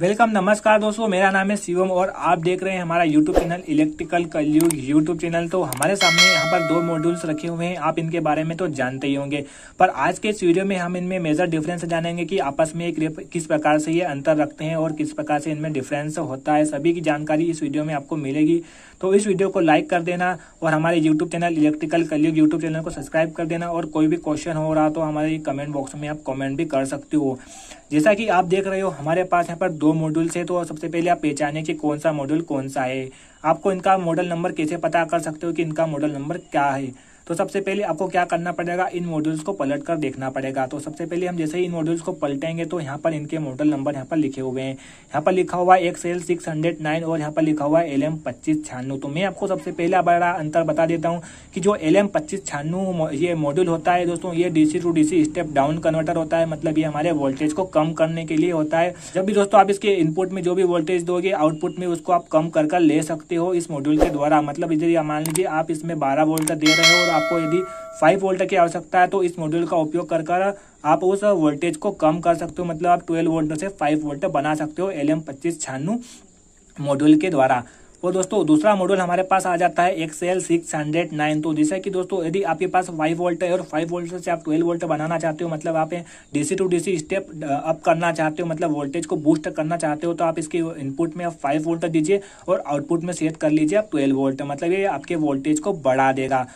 welcome नमस्कार दोस्तों मेरा नाम है शिवम और आप देख रहे हैं हमारा YouTube channel electrical Kalyug YouTube channel तो हमारे सामने यहाँ पर दो मॉड्यूल्स रखे हुए हैं आप इनके बारे में तो जानते ही होंगे पर आज के इस वीडियो में हम इनमें मेजर डिफरेंस जानेंगे कि आपस में एक किस प्रकार से ये अंतर रखते हैं और किस प्रकार से इनमें डिफरेंस होता है सभी की जानकारी इस वीडियो में आपको मिलेगी तो इस वीडियो को लाइक कर देना और हमारे YouTube channel electrical Kalyug YouTube channel को सब्सक्राइब कर देना और कोई भी क्वेश्चन हो रहा तो हमारे कमेंट बॉक्स में आप कॉमेंट भी कर सकते हो जैसा कि आप देख रहे हो हमारे पास यहाँ पर दो दो मॉड्यूल्स है तो सबसे पहले आप पहचाने कि कौन सा मॉड्यूल कौन सा है आपको इनका मॉडल नंबर कैसे पता कर सकते हो कि इनका मॉडल नंबर क्या है तो सबसे पहले आपको क्या करना पड़ेगा इन मॉड्यूल्स को पलट कर देखना पड़ेगा तो सबसे पहले हम जैसे ही इन मॉड्यूल्स को पलटेंगे तो यहाँ पर इनके मॉडल नंबर यहाँ पर लिखे हुए हैं यहाँ पर लिखा हुआ है एक्सएल सिक्स हंड्रेड नाइन और यहाँ पर लिखा हुआ है एल एम पच्चीस छियानवे तो मैं आपको सबसे पहला बड़ा अंतर बता देता हूँ कि जो एल एम पच्चीस छियानवे ये मॉड्यूल होता है दोस्तों ये DC to DC step down converter होता है मतलब ये हमारे वोल्टेज को कम करने के लिए होता है जब भी दोस्तों आप इसके इनपुट में जो भी वोल्टेज दोगे आउटपुट में उसको आप कम कर कर ले सकते हो इस मॉड्यूल के द्वारा मतलब इधर मान लीजिए आप इसमें बारह वोल्ट दे रहे हो और आपको यदि फाइव वोल्ट की आवश्यकता है तो इस मॉड्यूल का उपयोग कर कर आप उस वोल्टेज को कम कर सकते हो मतलब आप ट्वेल्व वोल्ट से फाइव वोल्ट बना सकते हो एल एम पच्चीस छानू मॉड्यूल के द्वारा और तो दोस्तों दूसरा मॉड्यूल हमारे पास आ जाता है एक्सएल सिक्स हंड्रेड नाइन तो जैसे कि दोस्तों यदि आपके पास फाइव वोल्ट है और फाइव वोल्ट से आप ट्वेल्व वोल्ट बनाना चाहते हो मतलब आप DC to DC step up करना चाहते हो मतलब वोल्टेज को बूस्ट करना चाहते हो तो आप इसके इनपुट में आप फाइव वोल्ट दीजिए और आउटपुट में सेट कर लीजिए आप ट्वेल्व वोल्ट मतलब ये आपके वोल्टेज को बढ़ा देगा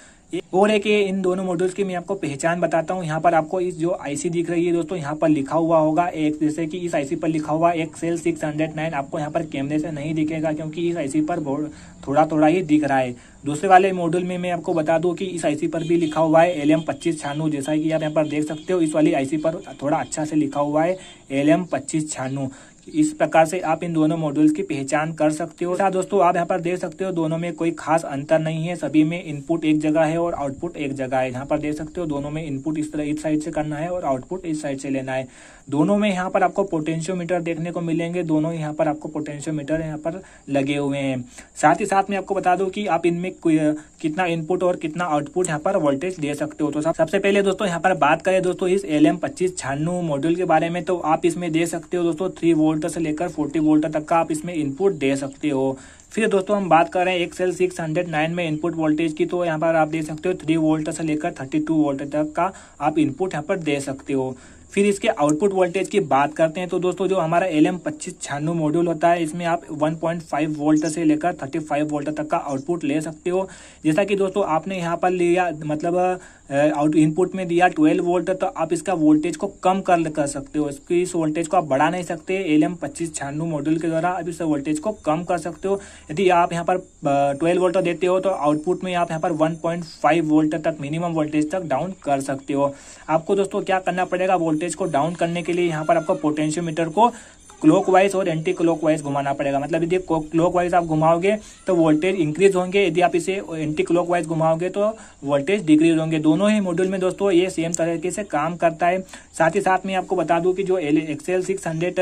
और एक इन दोनों मॉड्यूल्स की मैं आपको पहचान बताता हूँ यहाँ पर आपको इस जो आईसी दिख रही है दोस्तों यहाँ पर लिखा हुआ होगा एक जैसे कि इस आईसी पर लिखा हुआ एक सेल सिक्स हंड्रेड नाइन आपको यहाँ पर कैमरे से नहीं दिखेगा क्योंकि इस आईसी पर थोड़ा थोड़ा ही दिख रहा है दूसरे वाले मॉड्यूल में मैं आपको बता दूँ कि इस आईसी पर भी लिखा हुआ है एल एम पच्चीस जैसा कि आप यहाँ पर देख सकते हो इस वाली आईसी पर थोड़ा अच्छा से लिखा हुआ है एल एम पच्चीस इस प्रकार से आप इन दोनों मॉड्यूल्स की पहचान कर सकते हो अच्छा दोस्तों आप यहाँ पर देख सकते हो दोनों में कोई खास अंतर नहीं है सभी में इनपुट एक जगह है और आउटपुट एक जगह है यहाँ पर देख सकते हो दोनों में इनपुट इस तरह इस साइड से करना है और आउटपुट इस साइड से लेना है दोनों में यहाँ पर आपको पोटेंशियोमीटर देखने को मिलेंगे दोनों यहाँ पर आपको पोटेंशियोमीटर यहाँ पर लगे हुए हैं साथ ही साथ में आपको बता दू की आप इनमें कितना इनपुट और कितना आउटपुट यहाँ पर वोल्टेज दे सकते हो तो सबसे पहले दोस्तों यहाँ पर बात करें दोस्तों इस एल एम पच्चीस मॉड्यूल के बारे में तो आप इसमें दे सकते हो दोस्तों थ्री वोल्ट वोल्ट से लेकर फोर्टी वोल्ट तक का आप इसमें इनपुट दे सकते हो फिर दोस्तों हम बात कर रहे हैं XL six hundred nine में इनपुट वोल्टेज की तो यहाँ पर आप दे सकते हो थ्री वोल्ट से लेकर थर्टी टू वोल्ट तक का आप इनपुट यहाँ पर दे सकते हो फिर इसके आउटपुट वोल्टेज की बात करते हैं तो दोस्तों जो हमारा एल एम पच्चीस छियानवे मॉड्यूल होता है इसमें आप 1.5 वोल्ट से लेकर 35 वोल्ट तक का आउटपुट ले सकते हो जैसा कि दोस्तों आपने यहाँ पर लिया मतलब आउट इनपुट में दिया 12 वोल्ट तो आप इसका वोल्टेज को कम कर कर सकते हो इसकी इस वोल्टेज को आप बढ़ा नहीं सकते एल एम पच्चीस छियानवे मॉड्यूल के द्वारा आप इस वोल्टेज को कम कर सकते हो यदि आप यहाँ पर ट्वेल्व वोल्ट देते हो तो आउटपुट में आप यहाँ पर वन पॉइंट फाइव वोल्ट तक मिनिमम वोल्टेज तक डाउन कर सकते हो आपको दोस्तों क्या करना पड़ेगा वोल्टेज को डाउन करने के लिए यहाँ पर आपको पोटेंशियोमीटर को क्लॉकवाइज और एंटी क्लॉकवाइज घुमाना पड़ेगा मतलब यदि क्लॉकवाइज आप घुमाओगे तो वोल्टेज इंक्रीज होंगे यदि आप इसे एंटी क्लॉकवाइज घुमाओगे तो वोल्टेज डिक्रीज होंगे दोनों ही मॉड्यूल में दोस्तों ये सेम तरीके से काम करता है साथ ही साथ मैं आपको बता दूं कि जो L XL six hundred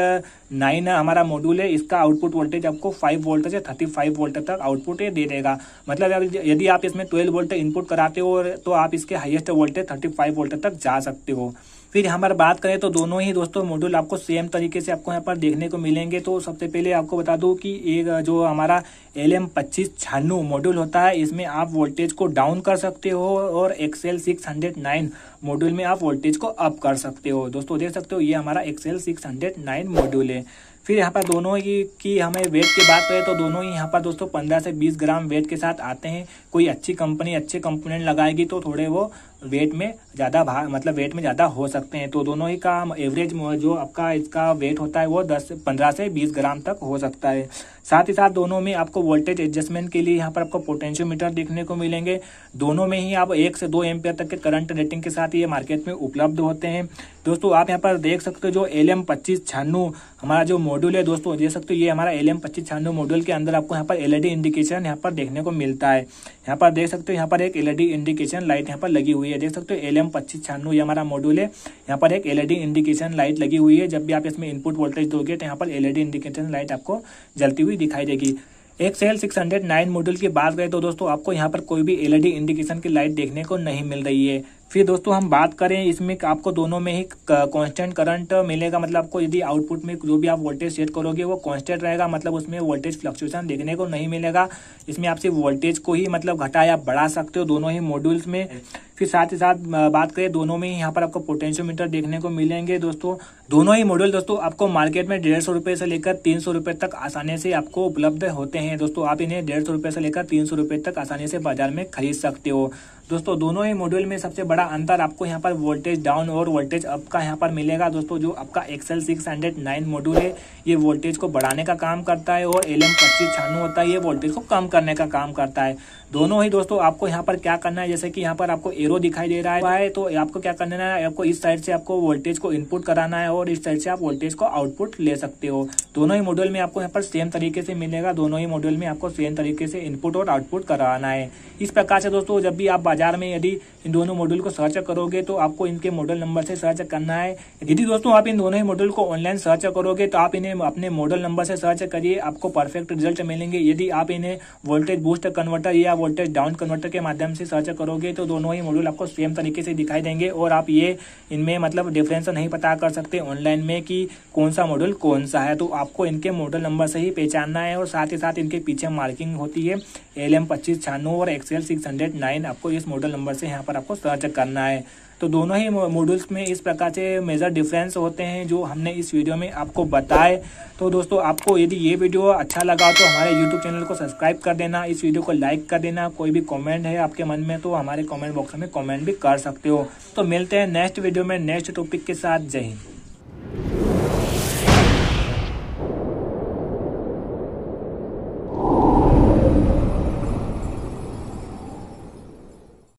nine हमारा मॉड्यूल है इसका आउटपुट वोल्टेज आपको फाइव वोल्ट से थर्टी फाइव वोल्ट तक आउटपुट ये दे देगा मतलब यदि आप इसमें ट्वेल्व वोल्ट इनपुट कराते हो तो आप इसके highest voltage thirty five volt तक जा सकते हो फिर हमारे बात करें तो दोनों ही दोस्तों मॉड्यूल आपको सेम तरीके से आपको यहाँ पर देखने को मिलेंगे तो सबसे पहले आपको बता दूँ कि एक जो हमारा एल एम पच्चीस छानू मॉड्यूल होता है इसमें आप वोल्टेज को डाउन कर सकते हो और XL six hundred nine module में आप वोल्टेज को अप कर सकते हो दोस्तों देख सकते हो ये हमारा XL six hundred nine module है फिर यहाँ पर दोनों ही की हमें वेट की बात करें तो दोनों ही यहाँ पर दोस्तों पंद्रह से बीस ग्राम वेट के साथ आते हैं कोई अच्छी कंपनी अच्छे कंपोनेंट लगाएगी तो थोड़े वो वेट में ज़्यादा भा मतलब वेट में ज़्यादा हो सकते हैं तो दोनों ही का एवरेज जो आपका इसका वेट होता है वो दस पंद्रह से बीस ग्राम तक हो सकता है साथ ही साथ दोनों में आपको वोल्टेज एडजस्टमेंट के लिए यहाँ पर आपको पोटेंशियोमीटर देखने को मिलेंगे दोनों में ही आप एक से दो एम्पियर तक के करंट रेटिंग के साथ ये मार्केट में उपलब्ध होते हैं दोस्तों आप यहाँ पर देख सकते हो जो एल एम पच्चीस हमारा जो मॉड्यूल है दोस्तों देख सकते हो ये हमारा एल एम पच्चीस मॉड्यूल के अंदर आपको यहाँ पर एलईडी इंडिकेशन e यहाँ पर देखने को मिलता है यहाँ पर देख सकते हो यहाँ पर एक एलईडी इंडिकेशन लाइट यहाँ पर लगी हुई है देख सकते हो एल एम पच्चीस ये हमारा मॉड्यूल है यहाँ पर एक एलईडी इंडिकेशन लाइट लगी हुई है जब भी आप इसमें इनपुट वोल्टेज दोगे तो यहाँ पर एलईडी इंडिकेशन लाइट आपको जलती हुई दिखाई देगी XL six hundred nine model की बात करें तो दोस्तों आपको यहाँ पर कोई भी एलईडी इंडिकेशन e की लाइट देखने को नहीं मिल रही है फिर दोस्तों हम बात करें इसमें आपको दोनों में ही कांस्टेंट करंट मिलेगा मतलब आपको यदि आउटपुट में जो भी आप वोल्टेज सेट करोगे वो कांस्टेंट रहेगा मतलब उसमें वोल्टेज फ्लक्चुएशन देखने को नहीं मिलेगा इसमें आप सिर्फ वोल्टेज को ही मतलब घटा या बढ़ा सकते हो दोनों ही मॉड्यूल्स में फिर साथ ही साथ बात करें दोनों में ही यहाँ पर आपको पोटेंशियोमीटर देखने को मिलेंगे दोस्तों दोनों ही मॉड्यूल दोस्तों आपको मार्केट में डेढ़ सौ रुपये से लेकर तीन सौ रुपये तक आसानी से आपको उपलब्ध होते हैं दोस्तों आप इन्हें डेढ़ सौ रुपये से लेकर तीन सौ रुपये तक आसानी से बाजार में खरीद सकते हो दोस्तों दोनों ही मॉड्यूल में सबसे बड़ा अंतर आपको यहाँ पर वोल्टेज डाउन और वोल्टेज अप का यहाँ पर मिलेगा दोस्तों जो आपका XL six hundred nine module है ये वोल्टेज को बढ़ाने का काम करता है और एल एम पच्चीस छानू होता है ये वोल्टेज को कम करने का काम करता है दोनों ही दोस्तों आपको यहाँ पर क्या करना है जैसे कि यहाँ पर आपको एरो दिखाई दे रहा है तो आपको क्या करना है आपको इस साइड से आपको वोल्टेज को इनपुट कराना है और इस साइड से आप वोल्टेज को आउटपुट ले सकते हो दोनों ही मॉड्यूल में आपको यहाँ पर सेम तरीके से मिलेगा दोनों ही मॉड्यूल में आपको सेम तरीके से इनपुट और आउटपुट कराना है इस प्रकार से दोस्तों जब भी आप बाजार में यदि इन दोनों मॉडल को सर्च करोगे तो आपको इनके मॉडल नंबर से सर्च करना है यदि दोस्तों आप इन दोनों ही मॉडल को ऑनलाइन सर्च करोगे तो आप इन्हें अपने मॉडल नंबर से सर्च करिए आपको परफेक्ट रिजल्ट मिलेंगे यदि आप इन्हें वोल्टेज बूस्ट कन्वर्टर या वोल्टेज डाउन कन्वर्टर के माध्यम से सर्च करोगे तो दोनों ही मॉडल आपको सेम तरीके से दिखाई देंगे और आप ये इनमें मतलब डिफरेंस नहीं पता कर सकते ऑनलाइन में कि कौन सा मॉडल कौन सा है तो आपको इनके मॉडल नंबर से ही पहचानना है और साथ ही साथ इनके पीछे मार्किंग होती है एल एम और एक्सएल सिक्स आपको ये इस मॉडल नंबर से यहाँ पर आपको सर्च करना है तो दोनों ही मॉड्यूल्स में इस प्रकार से मेजर डिफरेंस होते हैं जो हमने इस वीडियो में आपको बताए तो दोस्तों आपको यदि ये वीडियो अच्छा लगा तो हमारे यूट्यूब चैनल को सब्सक्राइब कर देना इस वीडियो को लाइक कर देना कोई भी कमेंट है आपके मन में तो हमारे कमेंट बॉक्स में कमेंट भी कर सकते हो तो मिलते हैं नेक्स्ट वीडियो में नेक्स्ट टॉपिक के साथ जय हिंद